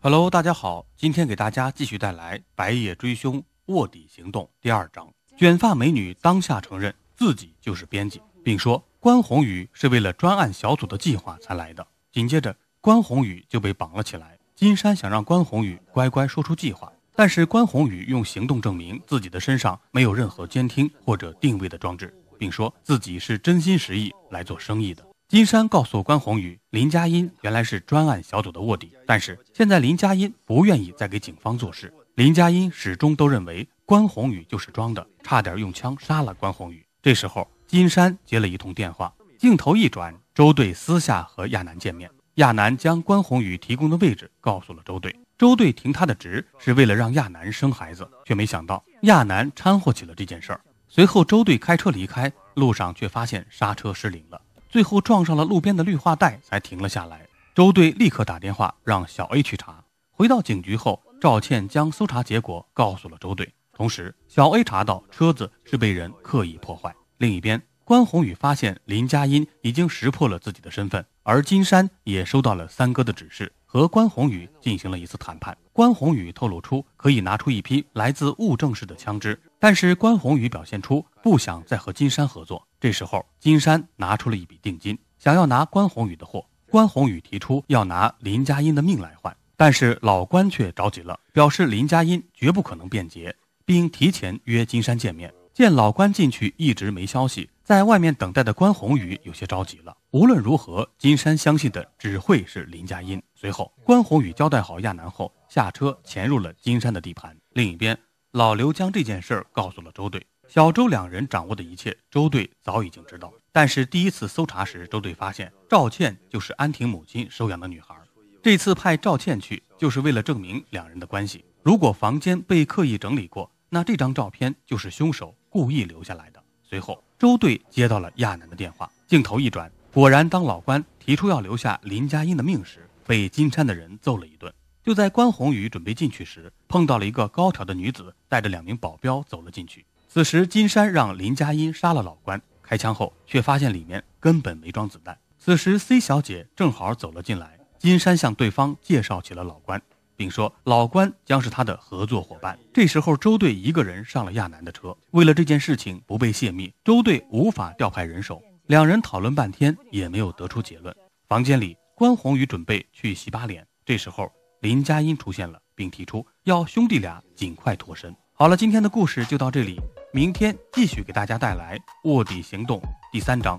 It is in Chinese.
Hello，大家好，今天给大家继续带来《白夜追凶》卧底行动第二章。卷发美女当下承认自己就是编辑，并说关宏宇是为了专案小组的计划才来的。紧接着，关宏宇就被绑了起来。金山想让关宏宇乖乖说出计划，但是关宏宇用行动证明自己的身上没有任何监听或者定位的装置，并说自己是真心实意来做生意的。金山告诉关宏宇，林佳音原来是专案小组的卧底，但是现在林佳音不愿意再给警方做事。林佳音始终都认为关宏宇就是装的，差点用枪杀了关宏宇。这时候，金山接了一通电话，镜头一转，周队私下和亚楠见面，亚楠将关宏宇提供的位置告诉了周队。周队停他的职是为了让亚楠生孩子，却没想到亚楠掺和起了这件事儿。随后，周队开车离开，路上却发现刹车失灵了。最后撞上了路边的绿化带，才停了下来。周队立刻打电话让小 A 去查。回到警局后，赵倩将搜查结果告诉了周队，同时小 A 查到车子是被人刻意破坏。另一边，关宏宇发现林佳音已经识破了自己的身份，而金山也收到了三哥的指示，和关宏宇进行了一次谈判。关宏宇透露出可以拿出一批来自物证室的枪支。但是关宏宇表现出不想再和金山合作。这时候，金山拿出了一笔定金，想要拿关宏宇的货。关宏宇提出要拿林佳音的命来换，但是老关却着急了，表示林佳音绝不可能变节，并提前约金山见面。见老关进去一直没消息，在外面等待的关宏宇有些着急了。无论如何，金山相信的只会是林佳音。随后，关宏宇交代好亚楠后，下车潜入了金山的地盘。另一边。老刘将这件事儿告诉了周队，小周两人掌握的一切，周队早已经知道。但是第一次搜查时，周队发现赵倩就是安婷母亲收养的女孩，这次派赵倩去就是为了证明两人的关系。如果房间被刻意整理过，那这张照片就是凶手故意留下来的。随后，周队接到了亚楠的电话。镜头一转，果然，当老关提出要留下林佳音的命时，被金山的人揍了一顿。就在关宏宇准备进去时，碰到了一个高挑的女子，带着两名保镖走了进去。此时，金山让林佳音杀了老关，开枪后却发现里面根本没装子弹。此时，C 小姐正好走了进来，金山向对方介绍起了老关，并说老关将是他的合作伙伴。这时候，周队一个人上了亚楠的车。为了这件事情不被泄密，周队无法调派人手，两人讨论半天也没有得出结论。房间里，关宏宇准备去洗把脸，这时候。林佳音出现了，并提出要兄弟俩尽快脱身。好了，今天的故事就到这里，明天继续给大家带来《卧底行动》第三章。